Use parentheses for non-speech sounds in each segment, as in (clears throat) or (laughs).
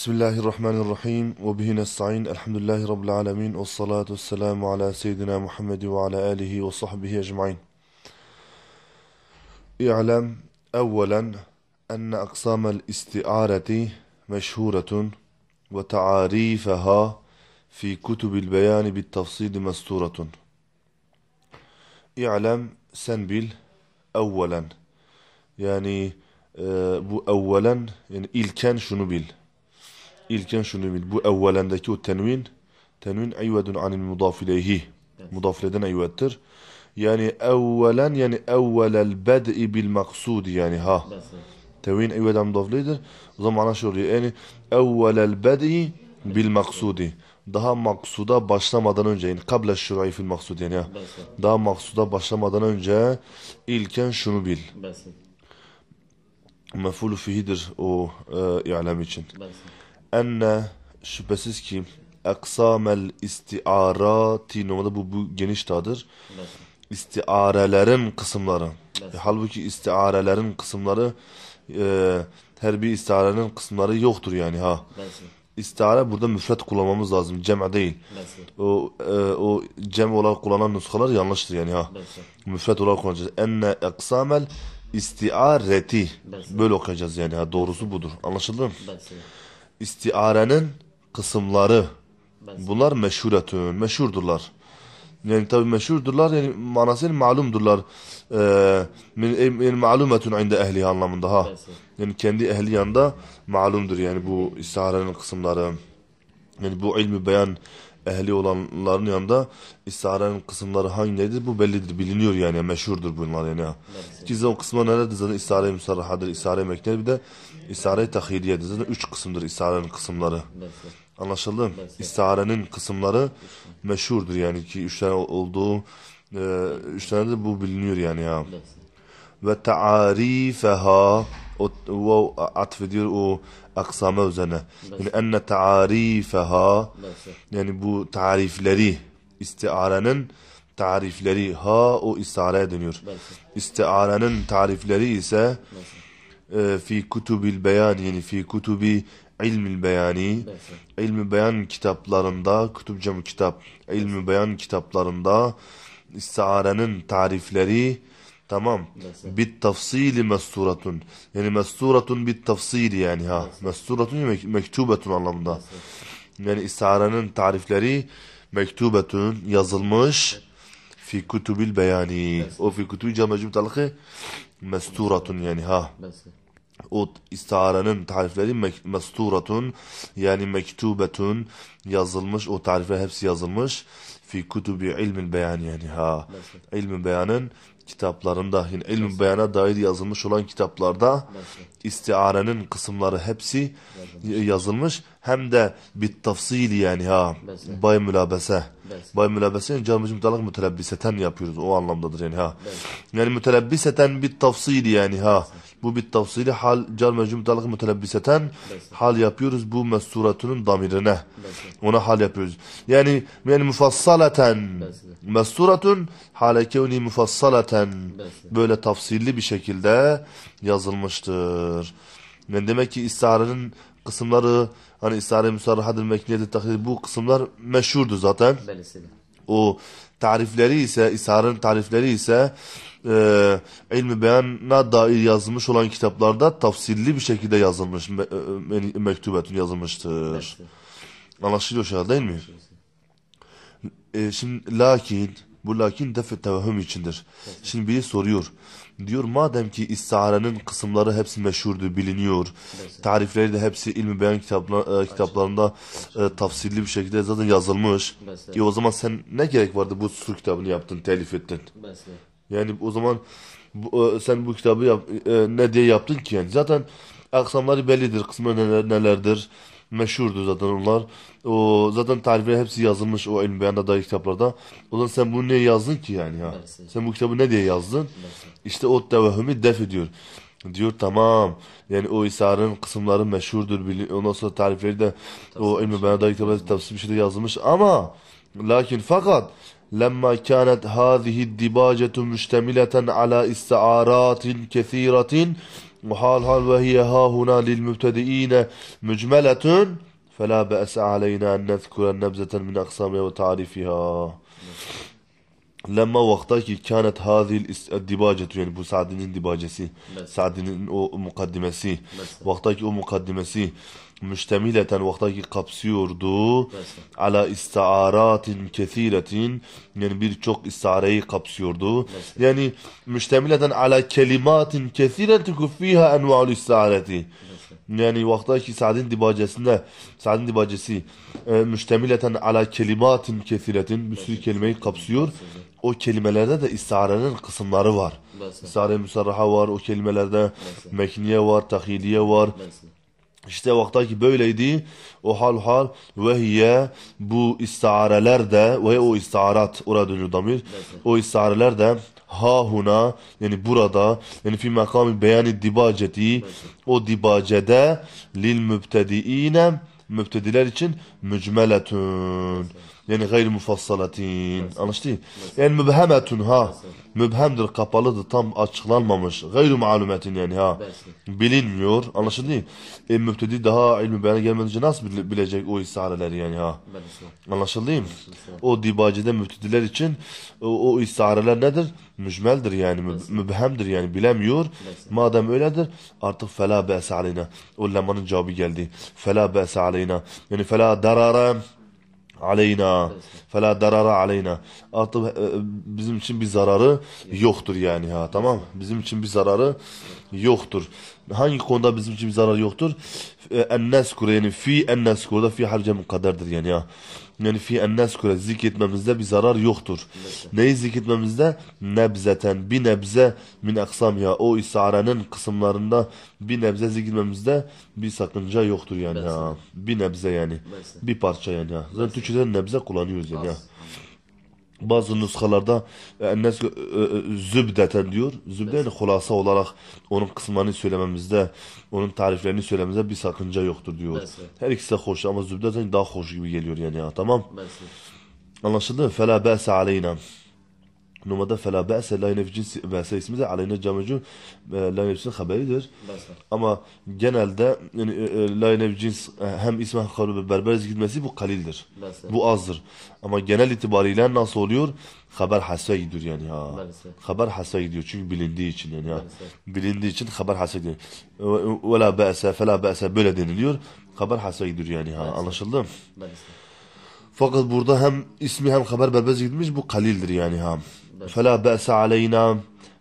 بسم الله الرحمن الرحيم وبه نستعين الحمد لله رب العالمين والصلاة والسلام على سيدنا محمد وعلى آله وصحبه أجمعين اعلم أولا أن أقسام الاستعارة مشهورة وتعاريفها في كتب البيان بالتفصيل مستورة اعلم سنبل أولا يعني آه، أولا يعني إلكان شنبل şunu İlken şunu bil. Bu evvelendeki o tenvin. Tenvin eyvedun anil mudaf ileyhi. Mudaf ileden Yani evvelen yani evvelel bed'i bil maksudi yani ha. Tevin eyveden mudaf O zaman ana şöyle yani evvelel bed'i bil maksudi. Daha maksuda başlamadan önce yani kable şurai fil maksud yani ha. Daha maksuda başlamadan önce ilken şunu bil. Mefulu fihidir o e, için. Basit enne şüphesiz ki eksamel istiarati normalde bu, bu geniş tadır. İstiarelerin kısımları. E, halbuki istiarelerin kısımları e, her bir istiarenin kısımları yoktur yani ha. İstiare burada müfret kullanmamız lazım. Cem değil. O, e, o cem olarak kullanılan nuskalar yanlıştır yani ha. Müfret olarak kullanacağız. Enne eksamel istiareti. Böyle okuyacağız yani ha. Doğrusu budur. Anlaşıldı mı? Bensin istiarenin kısımları. Bunlar meşhuretün, meşhurdurlar. Yani tabi meşhurdurlar yani manasıyla malumdurlar. Ee, e, yani malumetun inde ehli anlamında ha. Yani kendi ehli yanında malumdur yani bu istiara'nın kısımları. Yani bu ilmi beyan ehli olanların yanında istiharenin kısımları hangileridir bu bellidir biliniyor yani meşhurdur bunlar yani. İkiz o kısma nelerdir zaten istihare müsarrahadır, istihare meknedir bir de istihare tahiriyedir zaten üç kısımdır istiharenin kısımları. Anlaşıldı. mı İstiharenin kısımları meşhurdur yani ki üç tane olduğu e, üç tane de bu biliniyor yani ya. Ve taarifeha o o, ediyor o aksama üzerine. Yani enne ta'arifeha yani bu tarifleri istiarenin tarifleri ha o istiareye dönüyor. İstiarenin tarifleri ise e, fi kutubil beyan yani fi kutubi ilmil beyani ilmi beyan kitaplarında kutub kitap ilmi beyan kitaplarında istiarenin tarifleri Tamam. Nasıl? Bit tafsili mesturatun. Yani mesturatun bit tafsili yani ha. Nasıl? Mesturatun mek mektubetun anlamında. Nasıl? Yani istarenin tarifleri mektubetun yazılmış fi kutubil beyani. O fi kutubi cama cümtalakı mesturatun yani ha. Nasıl? o istarenin tarifleri mek mesturatun yani mektubetun yazılmış o tarifler hepsi yazılmış fi kutubi ilmin beyan yani ha ilmin beyanın kitaplarında yani ilm beyana dair yazılmış olan kitaplarda istiarenin kısımları hepsi yazılmış hem de bir tafsili yani ha Bese. bay mülabese. Bese. Bay mülabese yani camıcı mutalak mütelebbiseten yapıyoruz o anlamdadır yani ha. Bese. Yani mütelebbiseten bir tafsili yani ha. Bese. Bu bir tafsili hal car mecum mutalak mütelebbiseten Bese. hal yapıyoruz bu mesuratının damirine. Bese. Ona hal yapıyoruz. Yani yani mufassaleten mesuratun hale kevni mufassaleten böyle tafsilli bir şekilde yazılmıştır. Yani demek ki istiharenin kısımları Hani istihare müsarrahadın mekniyeti takdir bu kısımlar meşhurdu zaten. Belisiyle. O tarifleri ise, İsa'nın tarifleri ise e, ilmi beyana dair yazılmış olan kitaplarda tafsilli bir şekilde yazılmış, me, e, e, me, mektubetün yazılmıştır. Belisiyle. Anlaşılıyor şu değil mi? E, şimdi lakin, bu lakin def tevehüm içindir. Belisiyle. Şimdi biri soruyor. Diyor madem ki istiharenin kısımları hepsi meşhurdu, biliniyor. Tarifleri de hepsi ilmi beyan kitapla, e, kitaplarında e, tafsilli bir şekilde zaten yazılmış. ki E o zaman sen ne gerek vardı bu su kitabını yaptın, telif ettin? Yani o zaman bu, e, sen bu kitabı yap, e, ne diye yaptın ki yani? Zaten aksamları bellidir, kısmı neler, nelerdir meşhurdu zaten onlar. O zaten tarifleri hepsi yazılmış o ilmi beyanda dair kitaplarda. O zaman sen bunu niye yazdın ki yani ya? Sen bu kitabı ne diye yazdın? İşte o tevehhümü def ediyor. Diyor tamam. Yani o İsa'nın kısımları meşhurdur. Ondan sonra tarifleri de tefsir o ilmi şey beyanda dair kitaplarda tefsir bir şeyde yazılmış ama lakin fakat لما كانت هذه الديباجة مشتملة على استعارات كثيرة وحال حال وهي ها هنا للمبتدئين مجملة فلا بأس علينا أن نذكر نبذة من أقسامها وتعريفها لما وقتك كانت هذه الديباجة يعني بو سعدين ديباجسي سعدين سي وقتك مقدمة سي müştemileten vaktaki kapsıyordu. Mesela. Ala istiaratin kesiretin yani birçok istiareyi kapsıyordu. Mesela. Yani müştemileten ala kelimatin kesiretin fiha enva'ul istiareti. Yani vaktaki Sa'd'in dibacesinde Sa'd'in dibacesi e, müştemileten ala kelimatin kesiretin bir kelimeyi kapsıyor. O kelimelerde de istiarenin kısımları var. İstiare müsarraha var o kelimelerde. Mekniye var, tahiliye var. Mesela. İşte vaktaki böyleydi. O hal hal ve hiye bu istiareler de ve o istiarat orada dönüyor damir. O istiareler de ha huna yani burada yani fi makami beyani dibaceti o dibacede lil mübtediine mübtediler için mücmeletun. Mesela. Yani gayr mufassalatin. Anlaştı? Yani mübhemetun ha. Mübhemdir, kapalıdır, tam açıklanmamış. Gayr malumetin yani ha. Bilinmiyor. Anlaşıldı mı? E müftedi daha ilmi beyana gelmedince nasıl bilecek o istihareleri yani ha? Anlaşıldı mı? O dibacide müftediler için o, o istihareler nedir? Mücmeldir yani. Mübhemdir yani. Bilemiyor. Madem öyledir artık fela be'se aleyna. O lemanın cevabı geldi. Fela be'se aleyna. Yani fela darara aleyna fela darara aleyna artık e, e, bizim için bir zararı yoktur yani ha tamam bizim için bir zararı yoktur hangi konuda bizim için bir zarar yoktur? Enneskure yani fi enneskure da fi harca mukadderdir yani ya. Yani fi enneskure zikretmemizde bir zarar yoktur. Neyi zikretmemizde? Nebzeten bir nebze min aksam ya. O isarenin kısımlarında bir nebze zikretmemizde bir sakınca yoktur yani ya. Bir nebze yani. Bir parça yani ya. Zaten Türkçe'de nebze kullanıyoruz yani ya bazı nuskalarda ennes e, e, zübdeten diyor. Zübde de hulasa olarak onun kısmını söylememizde, onun tariflerini söylememizde bir sakınca yoktur diyor. Mesela. Her ikisi de hoş ama zübdeten daha hoş gibi geliyor yani ya tamam. Mesela. Anlaşıldı mı? Fela bâse aleyna. Numada fela be'se la yenefcin be'se ismi de aleyne camcu e, la yenefcin haberidir. Ama genelde yani, e, e, la yenefcin hem isme haberu berber gitmesi bu kalildir. Bu azdır. Ama genel itibariyle nasıl oluyor? Haber hasya gidiyor yani ya. Haber hasya gidiyor çünkü bilindiği için yani ya. Bilindiği için haber hasya gidiyor. Ve la be'se fela be'se böyle deniliyor. Haber hasya gidiyor yani ha. Anlaşıldı mı? Fakat burada hem ismi hem haber berber gitmiş bu kalildir yani ha. فَلَا بَأْسَ عَلَيْنَا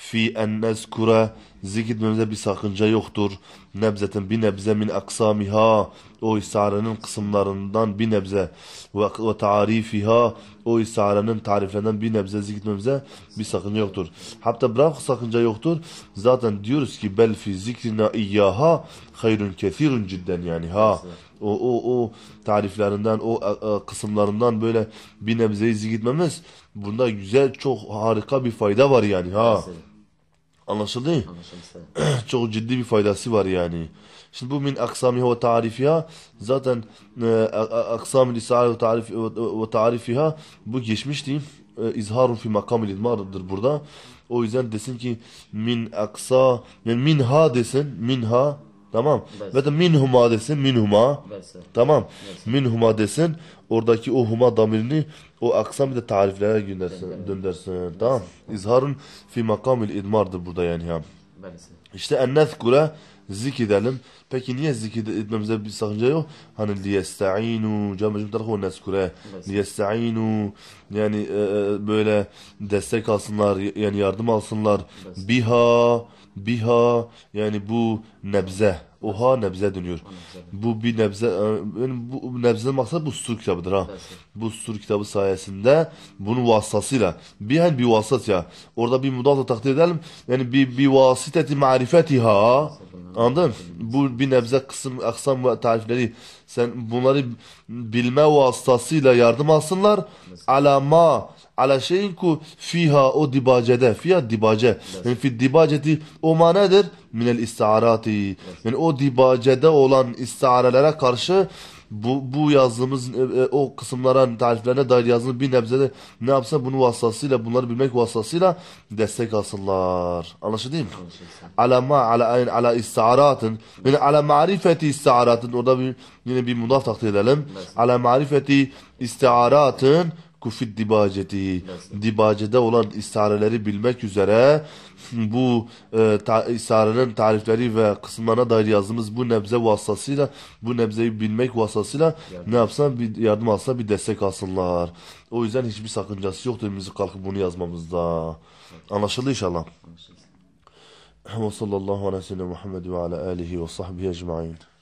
fi en nezkure zikretmemize bir sakınca yoktur. Nebzeten bir nebze min aksamiha o isarenin kısımlarından bir nebze ve, ve tarifiha o isarenin tariflerinden bir nebze zikretmemize bir sakınca yoktur. Hatta bırak sakınca yoktur. Zaten diyoruz ki bel fi zikrina iyyaha hayrun kesirun cidden yani ha. O, o, o tariflerinden, o a, e, e, kısımlarından böyle bir nebzeyi zikretmemiz Bunda güzel, çok harika bir fayda var yani ha. Anlaşıldı? Anlaşıldı. (clears throat) çok ciddi bir faydası var yani. Şimdi bu min aksami ve tarifiha zaten e, aksam lisa'i ve tarif ve tarifiha bu geçmişti. E, izharun fi makamil idmardır burada. O yüzden desin ki min aksa min ha desin. min ha Tamam. Bes. Ve de minhuma desin minhuma. Bes. Tamam. Bes. Minhuma desin. Oradaki o huma damirini o aksam bir de tariflere göndersin. Döndersin. Tamam. İzharın fi makamil idmardır burada yani. Ya. İşte ennezkure zikedelim. Peki niye zikretmemize bir sakınca yok? Hani liyesta'inu camecim tarafı neskure. Liyesta'inu yani e, e, böyle destek alsınlar yani yardım alsınlar. Biha بها يعني بو نبزه Oha nebze dönüyor. Bu bir nebze, e, bu nebze maksat bu sur kitabıdır ha. Bu sur kitabı sayesinde bunun vasıtasıyla bir hani bir vasıt ya. Orada bir mudata takdir edelim. Yani bir bir vasiteti marifetiha. Anladın? Bu bir nebze kısım, aksam ve tarifleri. Sen bunları bilme vasıtasıyla yardım alsınlar. Alama ala şeyin ku fiha o dibacede. Fiha dibace. Yani fi dibaceti o manedir? Minel istiarati. Yani o o dibacede olan istiarelere karşı bu, bu yazdığımız e, e o kısımlara tariflerine dair yazılı bir nebze de ne yapsa bunu vasıtasıyla bunları bilmek vasıtasıyla destek alsınlar. Anlaşıldı değil mi? Ala ma ala ayn ala istiaratın yani ala marifeti istiaratın orada bir, yine bir mudaf takdir edelim. Ala marifeti istiaratın fid dibaceti, dibacede olan isareleri bilmek üzere (laughs) bu e, ta, isarenin tarifleri ve kısımlarına dair yazımız bu nebze vasıtasıyla, bu nebzeyi bilmek vasıtasıyla yani. ne yapsan bir yardım alsa bir destek alsınlar. O yüzden hiçbir sakıncası yoktur müzik kalkıp bunu yazmamızda. Anlaşıldı inşallah. Anlaşıldı. Ve sallallahu aleyhi ve sellem Muhammed ve ala alihi ve sahbihi ecmain.